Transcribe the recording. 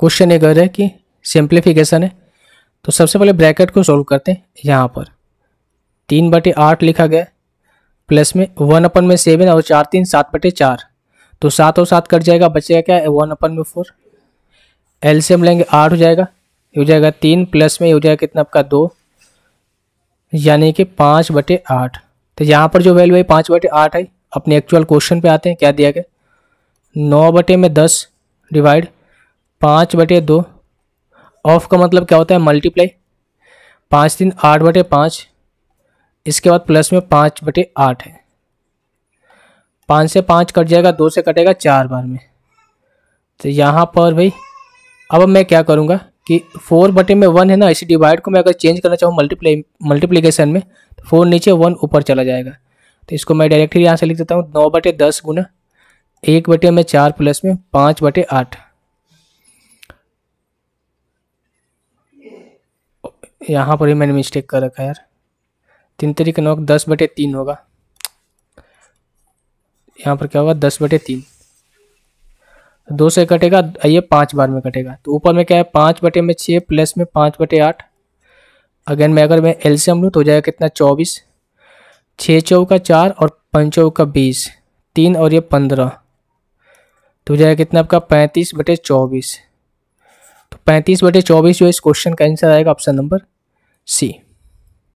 question ये कह रहे है कि सिंप्लीफिकेशन है तो सबसे पहले ब्रैकेट को सॉल्व करते हैं यहाँ पर तीन बटे आठ लिखा गया प्लस में वन अपन में सेवन और चार तीन सात बटे चार तो सात और सात कट जाएगा बचेगा क्या है वन अपन में फोर एल से हम लेंगे आठ हो जाएगा हो जाएगा तीन प्लस में ये हो जाएगा कितना आपका दो यानी कि पाँच बटे आठ तो यहाँ पर जो वैल्यू है पाँच बटे आठ आई अपने एक्चुअल क्वेश्चन पे आते हैं क्या दिया गया नौ बटे में दस डिवाइड पाँच बटे दो ऑफ का मतलब क्या होता है मल्टीप्लाई पाँच तीन आठ बटे पाँच इसके बाद प्लस में पाँच बटे आठ है पाँच से पाँच कट जाएगा दो से कटेगा चार बार में तो यहाँ पर भाई अब मैं क्या करूँगा कि फोर बटे में वन है ना इसी डिवाइड को मैं अगर चेंज करना चाहूँ मल्टीप्लाई मल्टीप्लीकेशन में तो फोर नीचे वन ऊपर चला जाएगा तो इसको मैं डायरेक्टली यहाँ से लिख देता हूँ नौ बटे दस गुना एक बटे में चार प्लस में पाँच बटे आठ यहाँ पर ही मैंने मिस्टेक कर रखा है यार तीन तरीक नौ दस बटे तीन होगा यहाँ पर क्या होगा दस बटे तीन दो से कटेगा ये पाँच बार में कटेगा तो ऊपर में क्या है पाँच बटे में छः प्लस में पाँच बटे आठ अगेन मैं अगर मैं एल्शियम लूँ तो हो जाएगा कितना चौबीस छः चौ का चार और पंचौ का बीस तीन और ये पंद्रह तो हो जाएगा कितना आपका पैंतीस बटे चौबीस तो पैंतीस बटे चौबीस जो इस क्वेश्चन का आंसर आएगा ऑप्शन नंबर Sí,